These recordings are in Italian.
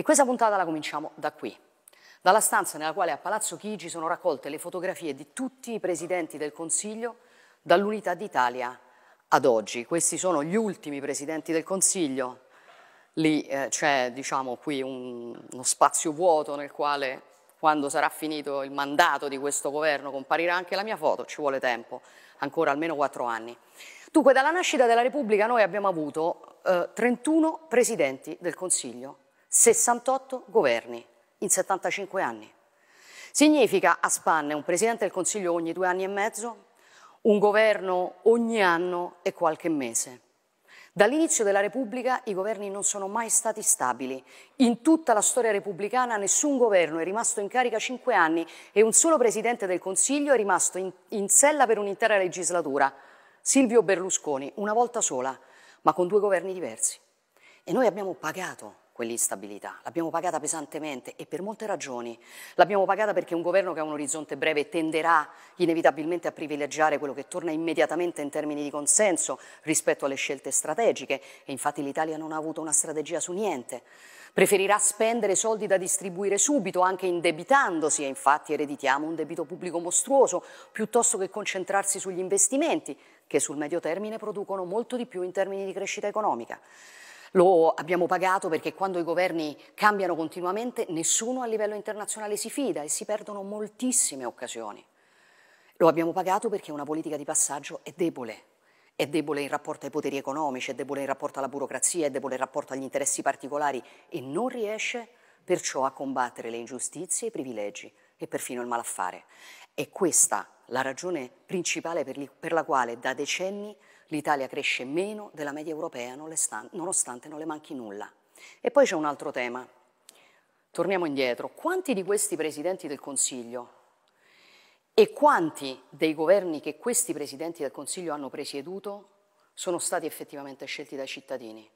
E questa puntata la cominciamo da qui, dalla stanza nella quale a Palazzo Chigi sono raccolte le fotografie di tutti i presidenti del Consiglio dall'Unità d'Italia ad oggi. Questi sono gli ultimi presidenti del Consiglio. Lì eh, c'è, diciamo, qui un, uno spazio vuoto nel quale quando sarà finito il mandato di questo governo comparirà anche la mia foto, ci vuole tempo, ancora almeno quattro anni. Dunque, dalla nascita della Repubblica noi abbiamo avuto eh, 31 presidenti del Consiglio 68 governi in 75 anni. Significa a spanne un Presidente del Consiglio ogni due anni e mezzo, un governo ogni anno e qualche mese. Dall'inizio della Repubblica i governi non sono mai stati stabili. In tutta la storia repubblicana nessun governo è rimasto in carica cinque anni e un solo Presidente del Consiglio è rimasto in, in sella per un'intera legislatura, Silvio Berlusconi, una volta sola, ma con due governi diversi. E noi abbiamo pagato quell'instabilità. L'abbiamo pagata pesantemente e per molte ragioni. L'abbiamo pagata perché un governo che ha un orizzonte breve tenderà inevitabilmente a privilegiare quello che torna immediatamente in termini di consenso rispetto alle scelte strategiche e infatti l'Italia non ha avuto una strategia su niente. Preferirà spendere soldi da distribuire subito, anche indebitandosi, e infatti ereditiamo un debito pubblico mostruoso, piuttosto che concentrarsi sugli investimenti, che sul medio termine producono molto di più in termini di crescita economica. Lo abbiamo pagato perché quando i governi cambiano continuamente nessuno a livello internazionale si fida e si perdono moltissime occasioni. Lo abbiamo pagato perché una politica di passaggio è debole, è debole in rapporto ai poteri economici, è debole in rapporto alla burocrazia, è debole in rapporto agli interessi particolari e non riesce perciò a combattere le ingiustizie, i privilegi e perfino il malaffare. È questa la ragione principale per, la quale da decenni l'Italia cresce meno della media europea nonostante non le manchi nulla. E poi c'è un altro tema. Torniamo indietro. Quanti di questi presidenti del Consiglio e quanti dei governi che questi presidenti del Consiglio hanno presieduto sono stati effettivamente scelti dai cittadini?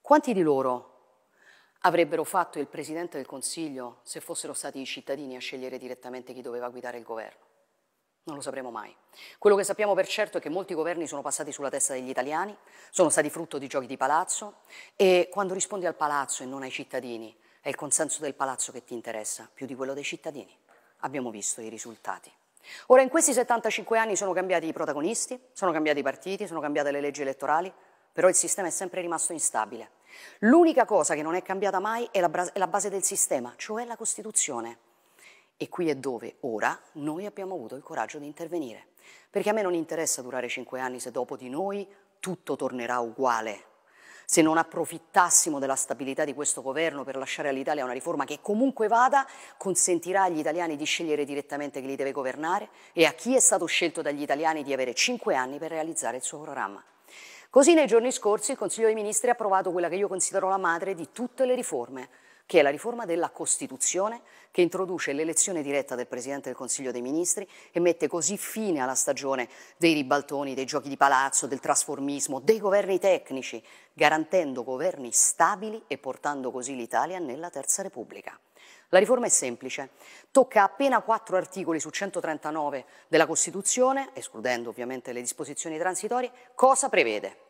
Quanti di loro avrebbero fatto il presidente del Consiglio se fossero stati i cittadini a scegliere direttamente chi doveva guidare il governo? Non lo sapremo mai. Quello che sappiamo per certo è che molti governi sono passati sulla testa degli italiani, sono stati frutto di giochi di palazzo e quando rispondi al palazzo e non ai cittadini, è il consenso del palazzo che ti interessa più di quello dei cittadini. Abbiamo visto i risultati. Ora in questi 75 anni sono cambiati i protagonisti, sono cambiati i partiti, sono cambiate le leggi elettorali, però il sistema è sempre rimasto instabile. L'unica cosa che non è cambiata mai è la, è la base del sistema, cioè la Costituzione. E qui è dove, ora, noi abbiamo avuto il coraggio di intervenire. Perché a me non interessa durare cinque anni se dopo di noi tutto tornerà uguale. Se non approfittassimo della stabilità di questo governo per lasciare all'Italia una riforma che comunque vada consentirà agli italiani di scegliere direttamente chi li deve governare e a chi è stato scelto dagli italiani di avere cinque anni per realizzare il suo programma. Così nei giorni scorsi il Consiglio dei Ministri ha approvato quella che io considero la madre di tutte le riforme, che è la riforma della Costituzione che introduce l'elezione diretta del Presidente del Consiglio dei Ministri e mette così fine alla stagione dei ribaltoni, dei giochi di palazzo, del trasformismo, dei governi tecnici, garantendo governi stabili e portando così l'Italia nella Terza Repubblica. La riforma è semplice, tocca appena quattro articoli su 139 della Costituzione, escludendo ovviamente le disposizioni transitorie, cosa prevede?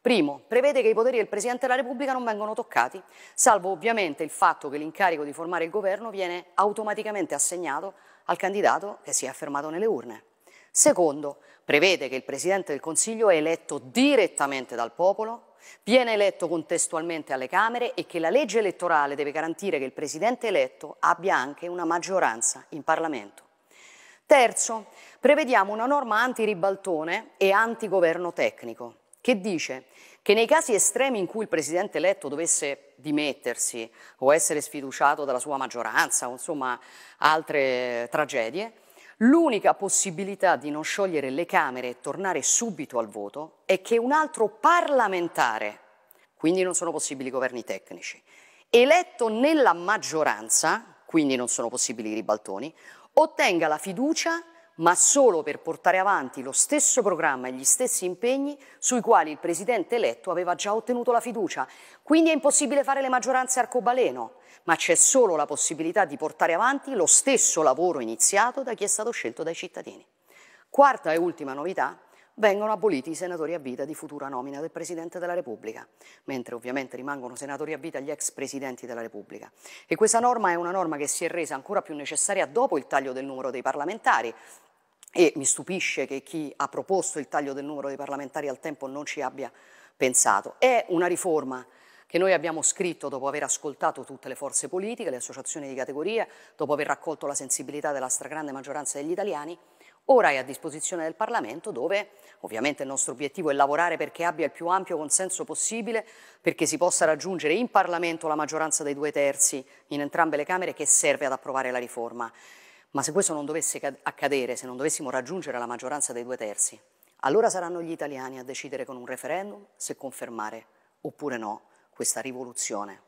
Primo, prevede che i poteri del Presidente della Repubblica non vengono toccati, salvo ovviamente il fatto che l'incarico di formare il governo viene automaticamente assegnato al candidato che si è affermato nelle urne. Secondo, prevede che il Presidente del Consiglio è eletto direttamente dal popolo, viene eletto contestualmente alle Camere e che la legge elettorale deve garantire che il Presidente eletto abbia anche una maggioranza in Parlamento. Terzo, prevediamo una norma anti-ribaltone e anti-governo tecnico che dice che nei casi estremi in cui il presidente eletto dovesse dimettersi o essere sfiduciato dalla sua maggioranza o insomma altre tragedie, l'unica possibilità di non sciogliere le Camere e tornare subito al voto è che un altro parlamentare, quindi non sono possibili governi tecnici, eletto nella maggioranza, quindi non sono possibili i ribaltoni, ottenga la fiducia ma solo per portare avanti lo stesso programma e gli stessi impegni sui quali il presidente eletto aveva già ottenuto la fiducia. Quindi è impossibile fare le maggioranze arcobaleno, ma c'è solo la possibilità di portare avanti lo stesso lavoro iniziato da chi è stato scelto dai cittadini. Quarta e ultima novità, vengono aboliti i senatori a vita di futura nomina del Presidente della Repubblica, mentre ovviamente rimangono senatori a vita gli ex Presidenti della Repubblica. E questa norma è una norma che si è resa ancora più necessaria dopo il taglio del numero dei parlamentari, e mi stupisce che chi ha proposto il taglio del numero dei parlamentari al tempo non ci abbia pensato. È una riforma che noi abbiamo scritto dopo aver ascoltato tutte le forze politiche, le associazioni di categoria, dopo aver raccolto la sensibilità della stragrande maggioranza degli italiani, ora è a disposizione del Parlamento dove ovviamente il nostro obiettivo è lavorare perché abbia il più ampio consenso possibile, perché si possa raggiungere in Parlamento la maggioranza dei due terzi in entrambe le Camere che serve ad approvare la riforma. Ma se questo non dovesse accadere, se non dovessimo raggiungere la maggioranza dei due terzi, allora saranno gli italiani a decidere con un referendum se confermare oppure no questa rivoluzione.